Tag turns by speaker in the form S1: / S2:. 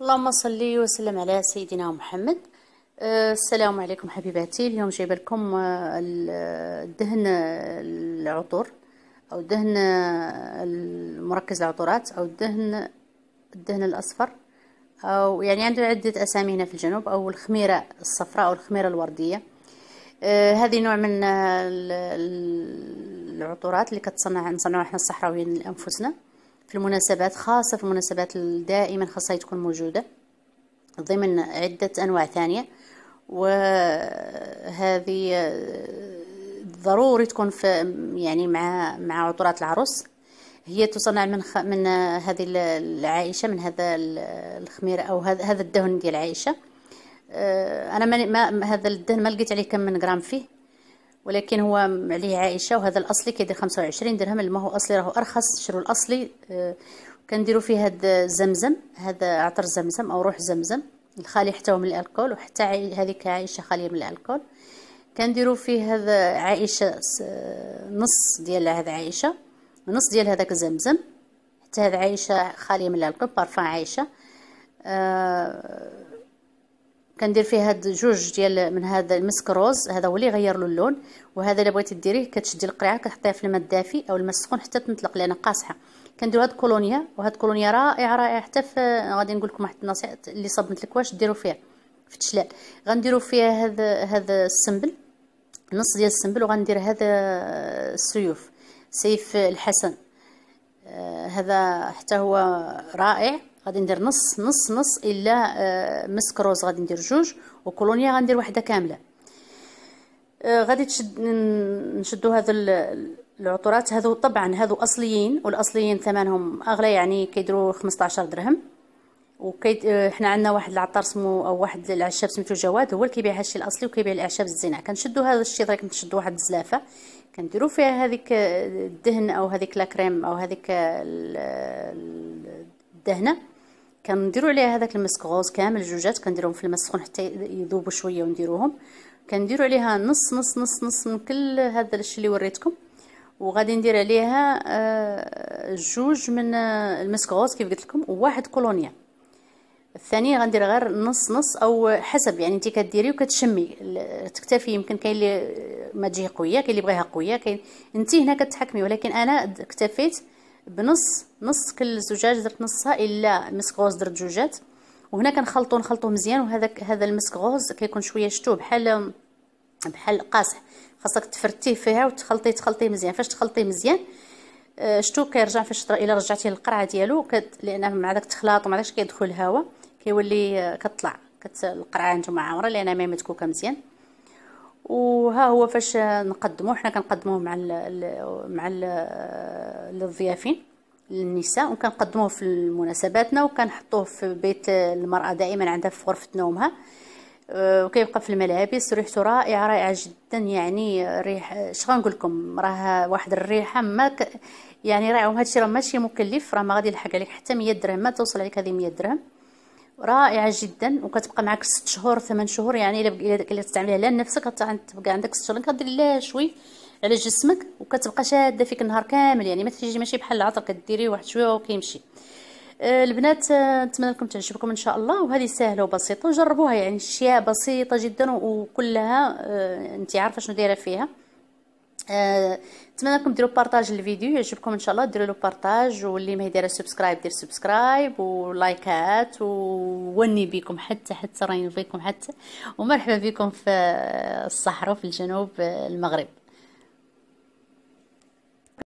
S1: اللهم صل وسلم على سيدنا محمد آه، السلام عليكم حبيباتي اليوم جايبه لكم آه، الدهن آه، العطور او دهن مركز العطورات او الدهن الدهن الاصفر او يعني عنده عده اسامي هنا في الجنوب او الخميره الصفراء او الخميره الورديه هذه نوع من العطورات اللي كتصنع نصنعوها احنا الصحراويين لانفسنا في المناسبات خاصة في المناسبات دائما خاصها تكون موجودة ضمن عدة أنواع ثانية وهذه آه، ضروري تكون في يعني مع مع عطورات العروس هي تصنع من خ... من آه، هذه العائشه من هذا آه، الخميره او هذا هذا الدهن ديال عائشه انا ما, ما هذا الدهن ما لقيت عليه كم من غرام فيه ولكن هو عليه عائشه وهذا الاصلي كيدير 25 درهم اللي هو اصلي راهو ارخص شرو الاصلي آه، كنديروا فيه هذا زمزم هذا عطر زمزم او روح زمزم الخالي حتى من الالكول وحتى هذيك عائشه خاليه من الالكول كنديروا فيه هذا عائشه نص ديال هذا عائشه نص ديال هذاك زمزم حتى هذا عائشه خاليه من الالكول بارفان عائشه آه كندير فيه هاد جوج ديال من هذا المسك روز هذا هو اللي غير له اللون وهذا اللي بغيتي ديريه كتشدي القريعه كتحطيها في الماء الدافي او الماء السخون حتى تنطلق لان قاصحه كنديروا هاد الكولونيا وهاد الكولونيا رائعه رائعه حتى في غادي نقول لكم واحد النصيحه اللي صبنت الكواش ديروا فيها في التشلال غنديروا فيها هذا هذا السنبل نص ديال السنبل وغندير هذا السيوف سيف الحسن آه، هذا حتى هو رائع غادي ندير نص نص نص الا آه، مسك روز غادي ندير جوج وكولونيا غندير وحده كامله آه، غادي تشد نشدو هذا العطورات هذو طبعا هذو اصليين والاصليين ثمنهم اغلى يعني كيديروا 15 درهم وكيد آه، حنا عندنا واحد العطار سمو او واحد العشاب سميتو جواد هو اللي كيبيع هادشي الاصلي وكيبيع الاعشاب الزينه كنشدو هذا الشيء دغيا كنشدو واحد الزلافه كنديرو فيها هذيك الدهن او هذيك لا كريم او هذيك الدهنه كنديروا عليها هذاك المسكغوز كامل جوجات كنديرهم في الماء السخون حتى يذوبوا شويه ونديروهم كنديروا عليها نص نص نص نص من كل هذا الشيء اللي وريتكم وغادي ندير عليها آه جوج من آه، المسكغوز كيف قلت لكم وواحد كولونيا الثانيه غندير غير نص نص او حسب يعني انت كديري وكتشمي تكتفي يمكن كاين اللي ما تجي قويه كاين اللي بغيها قويه كاين انت هنا كتحكمي ولكن انا اكتفيت بنص نص كل زجاج درت نصها الا مسك غوز درت جوجات وهنا كنخلطو نخلطو مزيان وهذا هذا المسك غوز كيكون شويه شتو بحال بحال قاصح خاصك تفرتيه فيها وتخلطيه تخلطيه مزيان فاش تخلطيه مزيان آه، شتو كيرجع فاش الا رجعتيه للقرعه ديالو كت... لان مع داك التخلاط ومع داكشي كيدخل الهواء كيولي آه، كطلع كت القرعه نتوما عامره لان ما متكوكه مزيان وها هو فاش نقدمه حنا كنقدموه مع ال مع ال الضيافين للنساء وكنقدموه في مناسباتنا وكنحطوه في بيت المراه دائما عندها في غرفه نومها آه، وكيبقى في الملابس ريحته رائعه رائعه جدا يعني ريح اش غنقول لكم راه واحد الريحه ما ك... يعني رائعه وهذا الشيء راه ماشي مكلف راه ما غادي يلحق عليك حتى 100 درهم ما توصل عليك هذه 100 درهم رائعه جدا وكتبقى معك ست شهور ثمان شهور يعني الا الا الا تستعمليها على نفسك كتبقى عندك ست شهور كدير لها شوي على جسمك وكتبقى شاده فيك النهار كامل يعني ما تجي ماشي بحال العطر كديريه واحد شويه وكيمشي آه البنات آه، نتمنى لكم تعجبكم ان شاء الله وهذه سهله وبسيطه وجربوها يعني اشياء بسيطه جدا وكلها آه انت عارفه شنو دايره فيها نتمنى لكم ديروا بارطاج الفيديو يعجبكم ان شاء الله ديروا له بارطاج واللي ما يدير سبسكرايب دير سبسكرايب ولايكات ووني بكم حتى حتى راني بكم حتى ومرحبا بكم في الصحراء في الجنوب المغرب